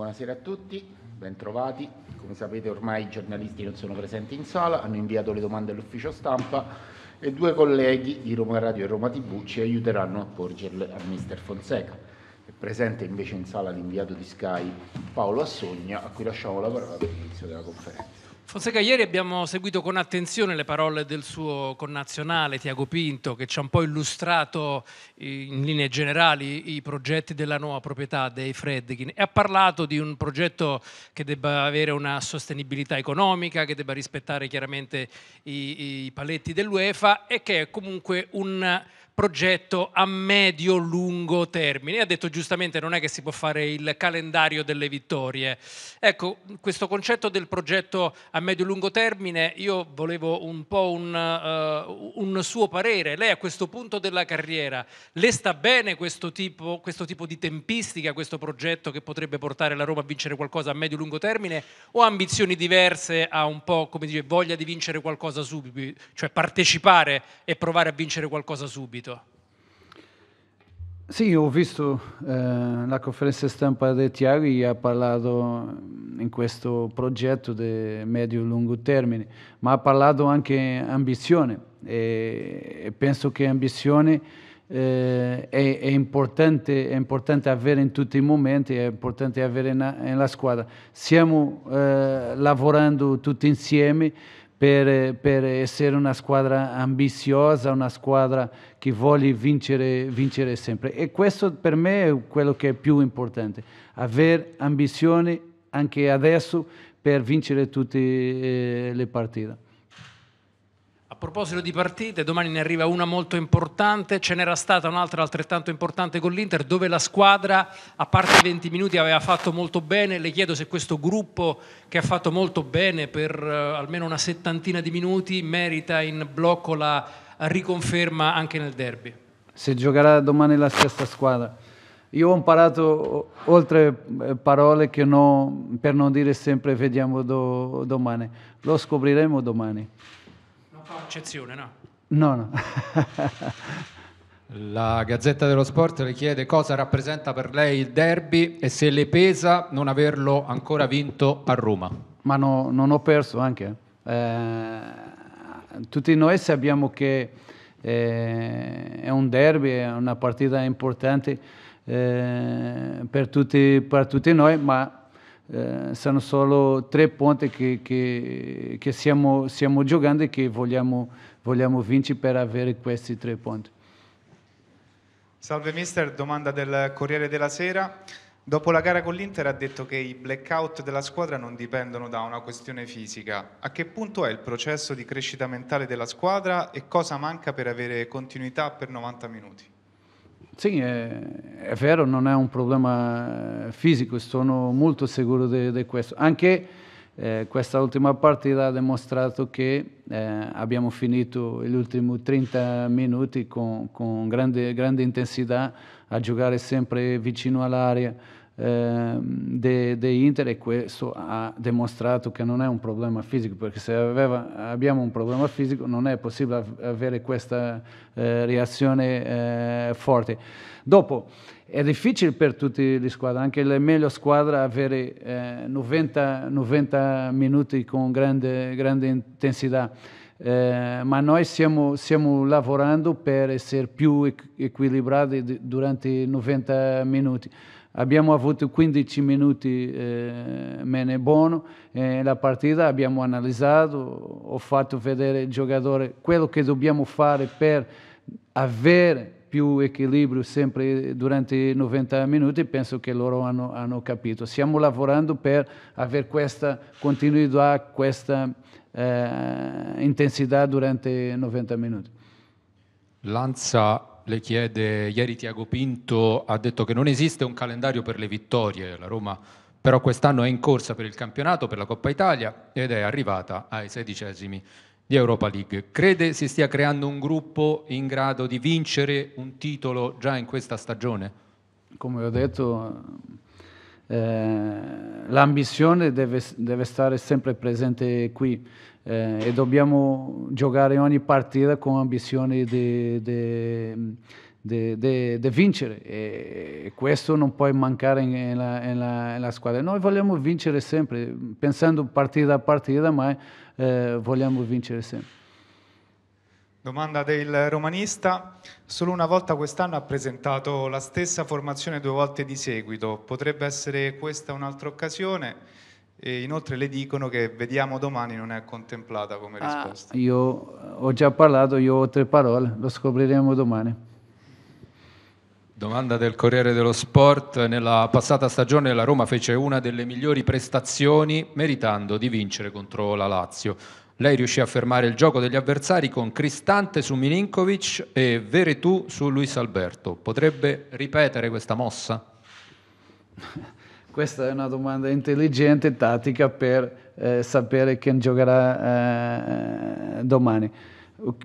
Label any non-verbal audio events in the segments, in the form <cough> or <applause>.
Buonasera a tutti, bentrovati. Come sapete ormai i giornalisti non sono presenti in sala, hanno inviato le domande all'ufficio stampa e due colleghi di Roma Radio e Roma TV ci aiuteranno a porgerle al mister Fonseca. È presente invece in sala l'inviato di Sky Paolo Assogna, a cui lasciamo la parola per l'inizio della conferenza. Fonseca, ieri abbiamo seguito con attenzione le parole del suo connazionale Tiago Pinto, che ci ha un po' illustrato eh, in linee generali i progetti della nuova proprietà dei Fredkin e ha parlato di un progetto che debba avere una sostenibilità economica, che debba rispettare chiaramente i, i paletti dell'UEFA e che è comunque un progetto a medio-lungo termine. Ha detto giustamente non è che si può fare il calendario delle vittorie. Ecco, questo concetto del progetto a medio-lungo termine, io volevo un po' un, uh, un, suo parere. Lei a questo punto della carriera, le sta bene questo tipo, questo tipo di tempistica, questo progetto che potrebbe portare la Roma a vincere qualcosa a medio-lungo termine o ha ambizioni diverse, ha un po', come dire, voglia di vincere qualcosa subito, cioè partecipare e provare a vincere qualcosa subito? Sì, ho visto eh, la conferenza stampa di e ha parlato in questo progetto di medio-lungo e termine, ma ha parlato anche di ambizione e, e, penso che ambizione eh, è, è, importante, è, importante, avere in tutti i momenti, è importante avere nella squadra. Stiamo eh, lavorando tutti insieme per, per, essere una squadra ambiziosa, una squadra che vuole vincere, vincere sempre. E questo per me è quello che è più importante, avere ambizioni anche adesso per vincere tutte eh, le partite. A proposito di partite, domani ne arriva una molto importante, ce n'era stata un'altra altrettanto importante con l'Inter, dove la squadra, a parte i 20 minuti, aveva fatto molto bene. Le chiedo se questo gruppo, che ha fatto molto bene per eh, almeno una settantina di minuti, merita in blocco la riconferma anche nel derby. Se giocherà domani la stessa squadra. Io ho imparato oltre eh, parole che no, per non dire sempre vediamo do, domani, lo scopriremo domani. Eccezione, no? No, no. <laughs> La Gazzetta dello Sport le chiede cosa rappresenta per lei il derby e se le pesa non averlo ancora vinto a Roma. Ma no, non ho perso anche. Eh, tutti noi sappiamo che eh, è un derby, è una partita importante eh, per, tutti, per tutti noi, ma eh, sono solo tre punti che, che, che stiamo, stiamo, giocando e che vogliamo, vogliamo vincere per avere questi tre punti. Salve mister, domanda del Corriere della Sera. Dopo la gara con l'Inter ha detto che i blackout della squadra non dipendono da una questione fisica. A che punto è il processo di crescita mentale della squadra e cosa manca per avere continuità per 90 minuti? Sì, è, è, vero, non è un problema fisico, sono molto sicuro di questo. Anche eh, questa ultima partita ha dimostrato che eh, abbiamo finito gli ultimi 30 minuti con, con grande, grande intensità, a giocare sempre vicino all'area. Ehm, de, de, Inter e questo ha dimostrato che non è un problema fisico, perché se aveva, abbiamo un problema fisico non è possibile avere questa eh, reazione eh, forte. Dopo è difficile per tutte le squadre, anche le meglio squadre avere eh, 90, 90, minuti con grande, grande intensità. Eh, ma noi stiamo, stiamo, lavorando per essere più equilibrati durante 90 minuti. Abbiamo avuto 15 minuti eh, bene buono eh, la partita, abbiamo analizzato, ho fatto vedere al giocatore quello che dobbiamo fare per avere più equilibrio sempre durante i 90 minuti, penso che loro hanno, hanno capito. Stiamo lavorando per avere questa continuità, questa eh, intensità durante i 90 minuti. Lanza le chiede, ieri Tiago Pinto ha detto che non esiste un calendario per le vittorie, la Roma però quest'anno è in corsa per il campionato, per la Coppa Italia ed è arrivata ai sedicesimi di Europa League. Crede si stia creando un gruppo in grado di vincere un titolo già in questa stagione? Come ho detto, eh, l'ambizione deve, deve, stare sempre presente qui eh, e dobbiamo giocare ogni partita con ambizione di, di, di, di vincere e, e, questo non può mancare nella, nella, nella, squadra. Noi vogliamo vincere sempre, pensando partita a partita, ma eh, vogliamo vincere sempre. Domanda del romanista. Solo una volta quest'anno ha presentato la stessa formazione due volte di seguito. Potrebbe essere questa un'altra occasione? E inoltre le dicono che vediamo domani non è contemplata come ah, risposta. Ah, io ho già parlato, io ho tre parole, lo scopriremo domani. Domanda del Corriere dello Sport. Nella passata stagione la Roma fece una delle migliori prestazioni meritando di vincere contro la Lazio. Lei riuscì a fermare il gioco degli avversari con Cristante su Milinkovic e Veretù su Luis Alberto. Potrebbe ripetere questa mossa? <laughs> Questa è una domanda intelligente e tattica per eh, sapere chi giocherà eh, domani.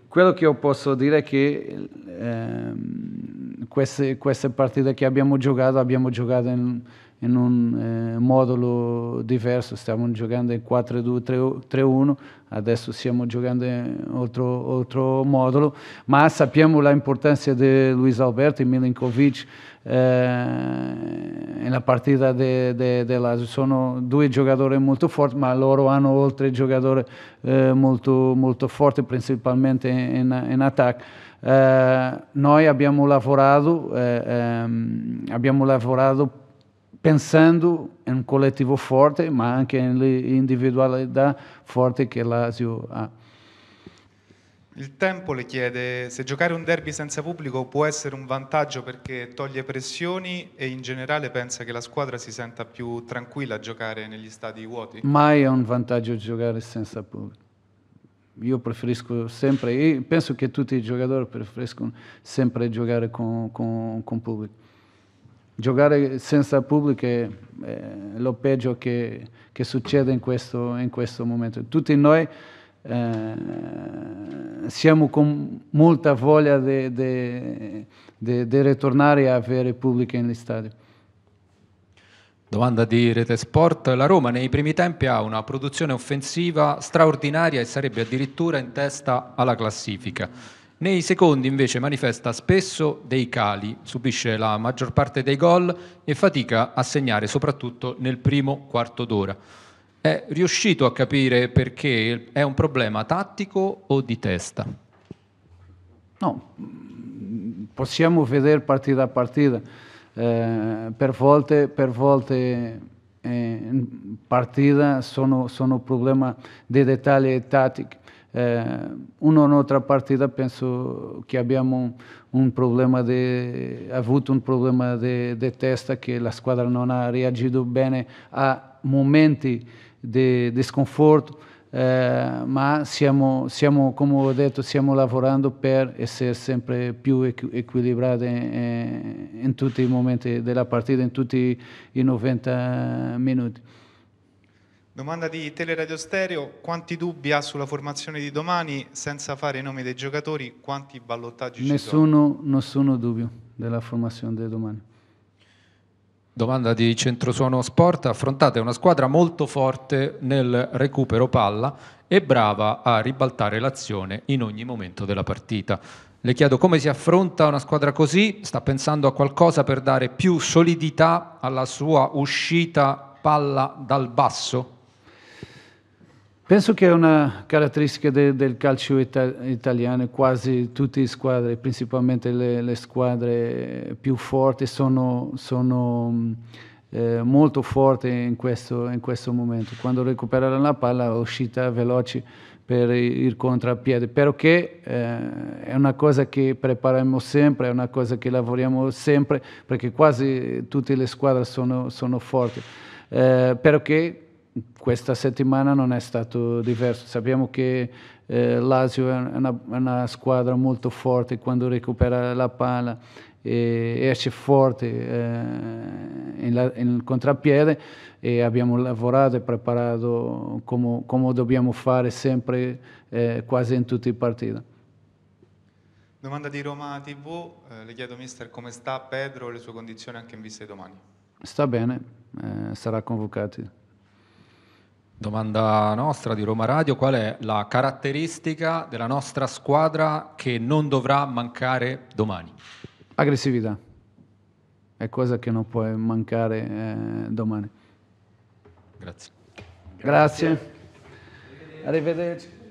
Quello che io posso dire è che eh, queste, queste partite che abbiamo giocato, abbiamo giocato in in un eh, modulo diverso, stiamo giocando in 4-2-3-1, adesso stiamo giocando in altro, altro modulo, ma sappiamo l'importanza di Luis Alberto e Milinkovic eh, nella partita de, de, sono due giocatori molto forti ma loro hanno oltre giocatori eh, molto, molto forti principalmente in, in attacco eh, noi abbiamo lavorato, eh, ehm, abbiamo lavorato pensando in un collettivo forte, ma anche nell'individualità forte che l'Asio ha. Il tempo le chiede se giocare un derby senza pubblico può essere un vantaggio perché toglie pressioni e in generale pensa che la squadra si senta più tranquilla a giocare negli stadi vuoti. Mai è un vantaggio giocare senza pubblico. Io preferisco sempre, e penso che tutti i giocatori preferiscono sempre giocare con, con, con pubblico giocare senza pubblico è, è lo peggio che, che succede in questo, in questo, momento. Tutti noi eh, siamo con molta voglia di ritornare a avere pubblico negli stadi. Domanda di Rete Sport. La Roma nei primi tempi ha una produzione offensiva straordinaria e sarebbe addirittura in testa alla classifica. Nei secondi invece manifesta spesso dei cali, subisce la maggior parte dei gol e fatica a segnare soprattutto nel primo quarto d'ora. È riuscito a capire perché è un problema tattico o di testa? No, possiamo vedere partita a partita. Eh, per volte, per volte eh, in partita sono, sono problemi di dettagli tattici eh, un'altra partita penso che abbiamo un, un problema di, avuto un problema di testa che la squadra non ha reagito bene a momenti di, sconforto, eh, ma siamo, siamo, come ho detto, stiamo lavorando per essere sempre più equilibrati in, in tutti i momenti della partita, in tutti i 90 minuti. Domanda di Teleradio Stereo, quanti dubbi ha sulla formazione di domani senza fare i nomi dei giocatori? Quanti ballottaggi nessuno, ci sono? Nessuno dubbio della formazione di domani. Domanda di Centrosuono Sport, affrontate una squadra molto forte nel recupero palla e brava a ribaltare l'azione in ogni momento della partita. Le chiedo come si affronta una squadra così, sta pensando a qualcosa per dare più solidità alla sua uscita palla dal basso? Penso che è una caratteristica de, del calcio ita- italiano, quasi tutte le squadre, principalmente le, le squadre più forti, sono, sono eh, molto forti in questo, in questo, momento. Quando recuperano la palla, uscita veloce per il contrappiede, però che eh, è una cosa che prepariamo sempre, è una cosa che lavoriamo sempre, perché quasi tutte le squadre sono, sono forti. Eh, però che questa settimana non è stato diverso. Sappiamo che eh, Lazio è una, una, squadra molto forte quando recupera la palla e esce forte eh, in, la, in contrappiede e abbiamo lavorato e preparato come, come dobbiamo fare sempre eh, quasi in tutte le partite. Domanda di Roma TV, eh, le chiedo mister come sta Pedro e le sue condizioni anche in vista di domani? Sta bene, eh, sarà convocato. Domanda nostra di Roma Radio, qual è la caratteristica della nostra squadra che non dovrà mancare domani? Aggressività, è cosa che non può mancare eh, domani. Grazie. Grazie. Grazie. Arrivederci.